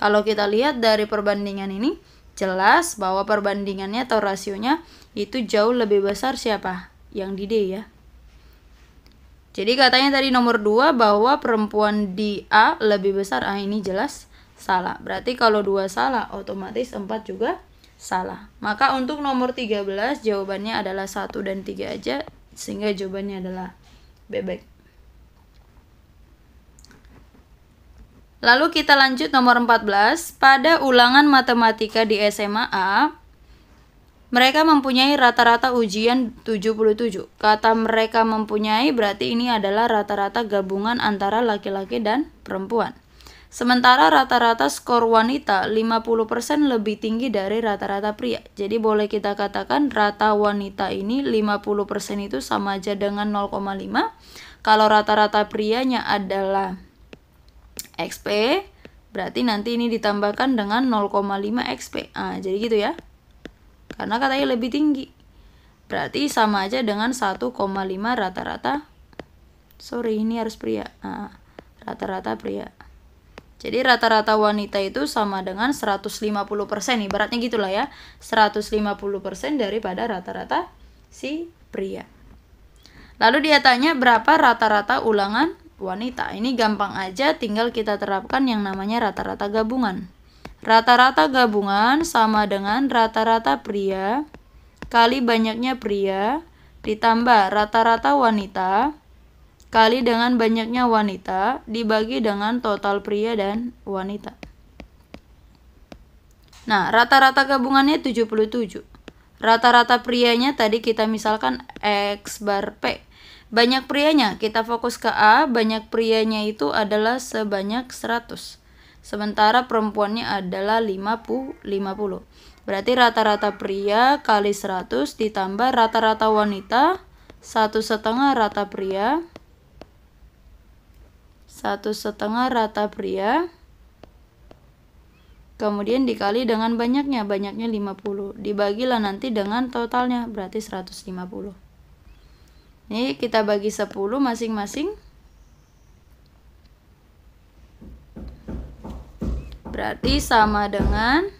Kalau kita lihat dari perbandingan ini, jelas bahwa perbandingannya atau rasionya itu jauh lebih besar siapa? Yang di D ya. Jadi katanya tadi nomor 2 bahwa perempuan di A lebih besar. Ah ini jelas salah. Berarti kalau 2 salah otomatis 4 juga salah. Maka untuk nomor 13 jawabannya adalah 1 dan 3 aja sehingga jawabannya adalah bebek. Lalu kita lanjut nomor 14. Pada ulangan matematika di SMA A, mereka mempunyai rata-rata ujian 77. Kata mereka mempunyai berarti ini adalah rata-rata gabungan antara laki-laki dan perempuan. Sementara rata-rata skor wanita 50% lebih tinggi dari rata-rata pria. Jadi boleh kita katakan rata wanita ini 50% itu sama aja dengan 0,5. Kalau rata-rata prianya adalah XP, berarti nanti ini ditambahkan dengan 0,5 XP. Ah, jadi gitu ya karena katanya lebih tinggi. Berarti sama aja dengan 1,5 rata-rata. Sorry, ini harus pria. Nah, rata-rata nah, pria. Jadi rata-rata wanita itu sama dengan 150%, persen, ibaratnya gitulah ya. 150% persen daripada rata-rata si pria. Lalu dia tanya berapa rata-rata ulangan wanita. Ini gampang aja, tinggal kita terapkan yang namanya rata-rata gabungan. Rata-rata gabungan sama dengan rata-rata pria kali banyaknya pria ditambah rata-rata wanita kali dengan banyaknya wanita dibagi dengan total pria dan wanita. Nah, rata-rata gabungannya 77. Rata-rata prianya tadi kita misalkan X bar P. Banyak prianya, kita fokus ke A, banyak prianya itu adalah sebanyak 100 sementara perempuannya adalah 50. 50. Berarti rata-rata pria kali 100 ditambah rata-rata wanita satu setengah rata pria satu setengah rata pria kemudian dikali dengan banyaknya banyaknya 50 dibagilah nanti dengan totalnya berarti 150 ini kita bagi 10 masing-masing berarti sama dengan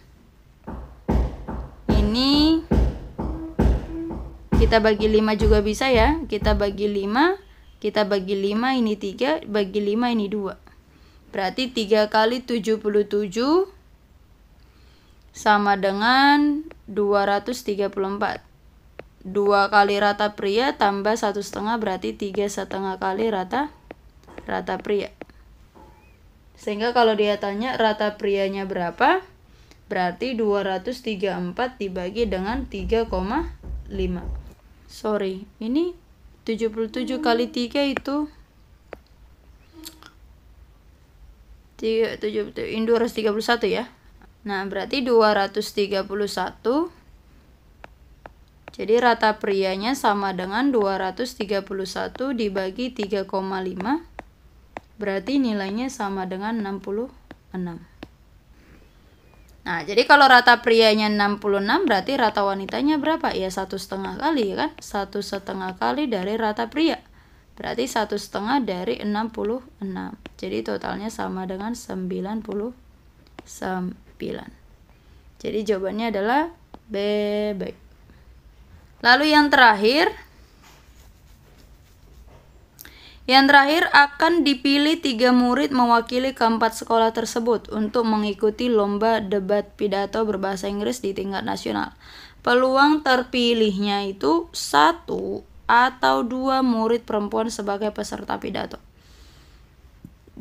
ini kita bagi 5 juga bisa ya kita bagi 5 kita bagi 5 ini 3 bagi 5 ini 2 berarti 3 kali 77 sama dengan 234 2 kali rata pria tambah satu setengah berarti tiga setengah kali rata rata pria sehingga kalau dia tanya rata prianya berapa, berarti 234 dibagi dengan 3,5. Sorry, ini 77 kali 3 itu 3, 7, 7, 231 ya. Nah, berarti 231 jadi rata prianya sama dengan 231 dibagi 3,5 Berarti nilainya sama dengan 66. Nah, jadi kalau rata prianya 66 berarti rata wanitanya berapa? Ya satu setengah kali ya kan? Satu setengah kali dari rata pria. Berarti satu setengah dari 66. Jadi totalnya sama dengan 99. Jadi jawabannya adalah B baik. Lalu yang terakhir yang terakhir akan dipilih tiga murid mewakili keempat sekolah tersebut untuk mengikuti lomba debat pidato berbahasa Inggris di tingkat nasional. Peluang terpilihnya itu satu atau dua murid perempuan sebagai peserta pidato.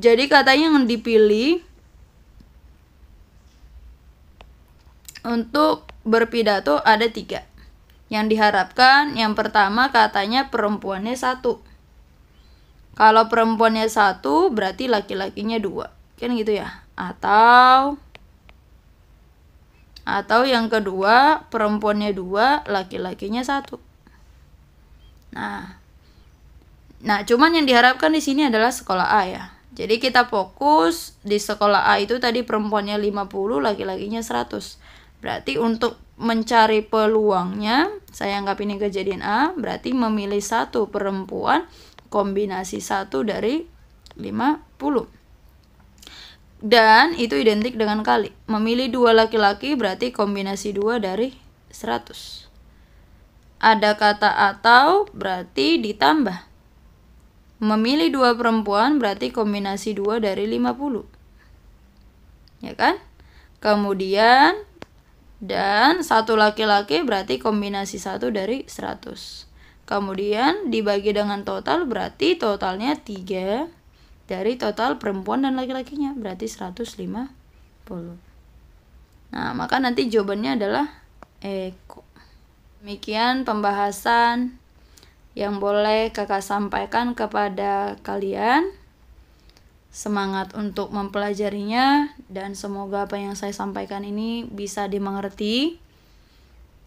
Jadi katanya yang dipilih untuk berpidato ada tiga. Yang diharapkan yang pertama katanya perempuannya satu kalau perempuannya satu, berarti laki-lakinya dua. Kan gitu ya. Atau atau yang kedua, perempuannya dua, laki-lakinya satu. Nah, nah cuman yang diharapkan di sini adalah sekolah A ya. Jadi kita fokus di sekolah A itu tadi perempuannya 50, laki-lakinya 100. Berarti untuk mencari peluangnya, saya anggap ini kejadian A, berarti memilih satu perempuan kombinasi 1 dari 50 dan itu identik dengan kali. Memilih dua laki-laki berarti kombinasi dua dari 100. Ada kata atau berarti ditambah. Memilih dua perempuan berarti kombinasi dua dari 50. Ya kan? Kemudian dan satu laki-laki berarti kombinasi satu dari 100. Kemudian dibagi dengan total berarti totalnya 3 dari total perempuan dan laki-lakinya berarti 150. Nah, maka nanti jawabannya adalah Eko. Demikian pembahasan yang boleh kakak sampaikan kepada kalian. Semangat untuk mempelajarinya dan semoga apa yang saya sampaikan ini bisa dimengerti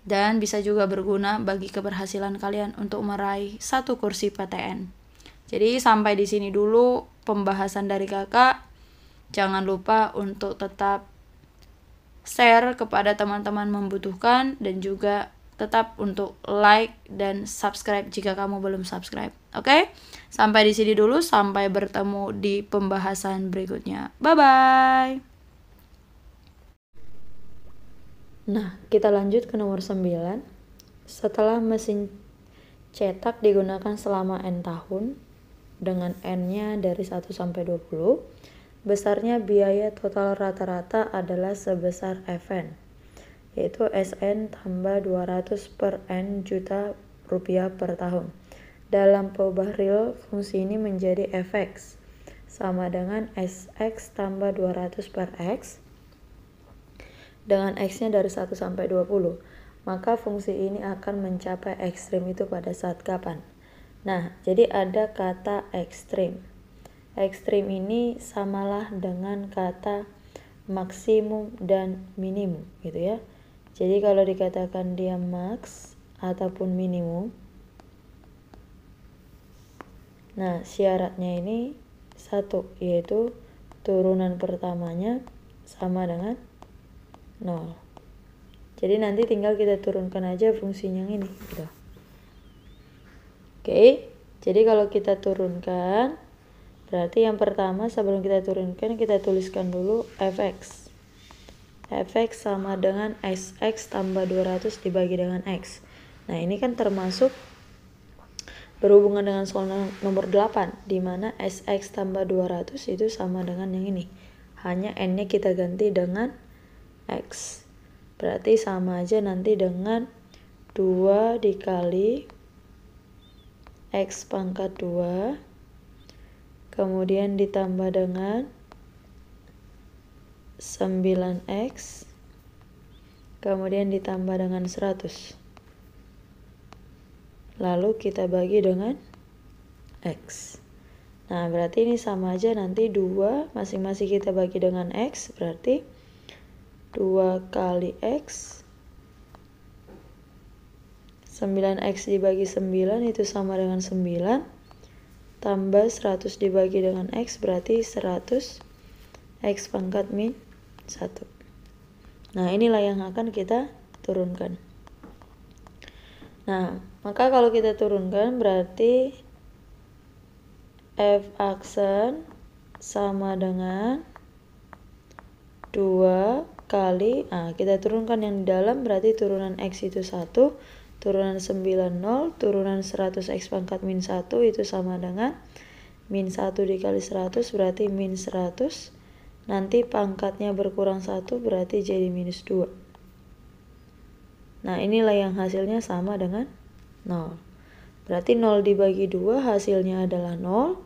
dan bisa juga berguna bagi keberhasilan kalian untuk meraih satu kursi PTN. Jadi sampai di sini dulu pembahasan dari kakak. Jangan lupa untuk tetap share kepada teman-teman membutuhkan dan juga tetap untuk like dan subscribe jika kamu belum subscribe. Oke? Okay? Sampai di sini dulu sampai bertemu di pembahasan berikutnya. Bye bye. Nah, kita lanjut ke nomor 9. Setelah mesin cetak digunakan selama N tahun, dengan N-nya dari 1 sampai 20, besarnya biaya total rata-rata adalah sebesar Fn, yaitu Sn tambah 200 per N juta rupiah per tahun. Dalam perubah real, fungsi ini menjadi Fx, sama dengan Sx tambah 200 per X, dengan x-nya dari 1 sampai 20, maka fungsi ini akan mencapai ekstrim itu pada saat kapan? Nah, jadi ada kata ekstrim. Ekstrim ini samalah dengan kata maksimum dan minimum, gitu ya. Jadi kalau dikatakan dia max ataupun minimum, nah syaratnya ini satu, yaitu turunan pertamanya sama dengan 0 jadi nanti tinggal kita turunkan aja fungsinya yang ini gitu. oke jadi kalau kita turunkan berarti yang pertama sebelum kita turunkan kita tuliskan dulu fx fx sama dengan sx tambah 200 dibagi dengan x nah ini kan termasuk berhubungan dengan soal nomor 8 di mana sx tambah 200 itu sama dengan yang ini hanya n nya kita ganti dengan X. Berarti sama aja nanti dengan 2 dikali X pangkat 2. Kemudian ditambah dengan 9X. Kemudian ditambah dengan 100. Lalu kita bagi dengan X. Nah, berarti ini sama aja nanti 2 masing-masing kita bagi dengan X, berarti 2 kali X 9X dibagi 9 itu sama dengan 9 tambah 100 dibagi dengan X berarti 100 X pangkat min 1 nah inilah yang akan kita turunkan nah maka kalau kita turunkan berarti F aksen sama dengan 2 kali nah, kita turunkan yang di dalam berarti turunan X itu 1 turunan 9 0 turunan 100 X pangkat min 1 itu sama dengan min 1 dikali 100 berarti min 100 nanti pangkatnya berkurang 1 berarti jadi minus 2 nah inilah yang hasilnya sama dengan 0 berarti 0 dibagi 2 hasilnya adalah 0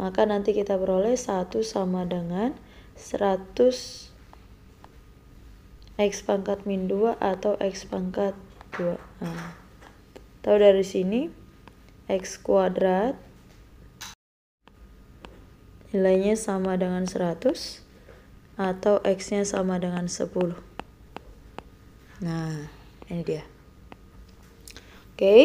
maka nanti kita peroleh 1 sama dengan 100 X pangkat min 2 atau X pangkat 2. Nah, tahu dari sini, X kuadrat nilainya sama dengan 100 atau X-nya sama dengan 10. Nah, ini dia. Oke, okay.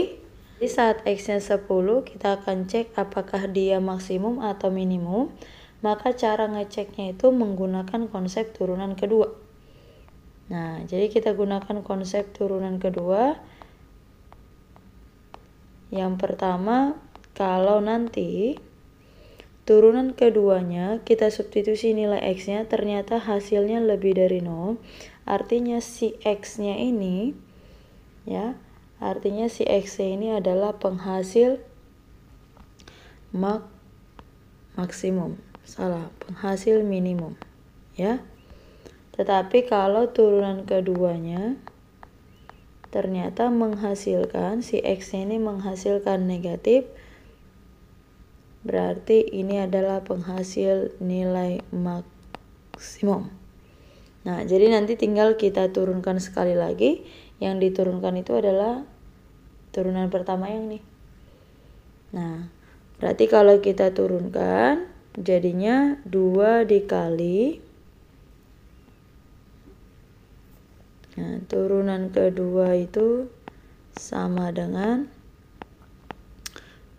jadi saat X-nya 10, kita akan cek apakah dia maksimum atau minimum maka cara ngeceknya itu menggunakan konsep turunan kedua. Nah, jadi kita gunakan konsep turunan kedua. Yang pertama, kalau nanti turunan keduanya kita substitusi nilai x-nya ternyata hasilnya lebih dari 0, artinya si x-nya ini ya, artinya si x ini adalah penghasil mak maksimum. Salah, penghasil minimum, ya. Tetapi kalau turunan keduanya ternyata menghasilkan si X ini menghasilkan negatif berarti ini adalah penghasil nilai maksimum. Nah, jadi nanti tinggal kita turunkan sekali lagi. Yang diturunkan itu adalah turunan pertama yang nih. Nah, berarti kalau kita turunkan jadinya 2 dikali Nah, turunan kedua itu sama dengan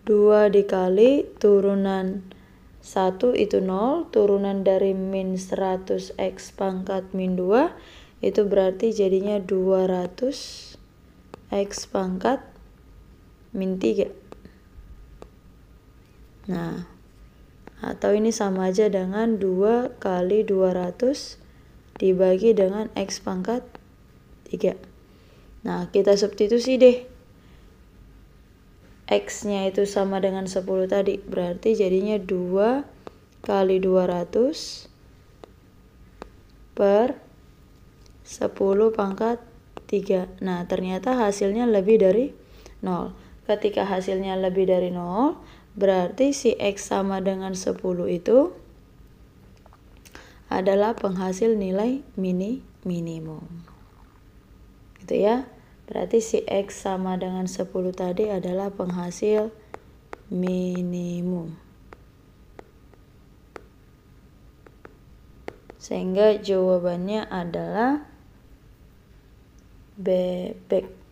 2 dikali turunan 1 itu 0, turunan dari min 100x pangkat min 2 itu berarti jadinya 200 x pangkat min 3. Nah, atau ini sama aja dengan 2 kali 200 dibagi dengan x pangkat 3. Nah, kita substitusi deh. X-nya itu sama dengan 10 tadi. Berarti jadinya 2 kali 200 per 10 pangkat 3. Nah, ternyata hasilnya lebih dari 0. Ketika hasilnya lebih dari 0, berarti si X sama dengan 10 itu adalah penghasil nilai mini minimum gitu ya berarti si X sama dengan 10 tadi adalah penghasil minimum sehingga jawabannya adalah bebek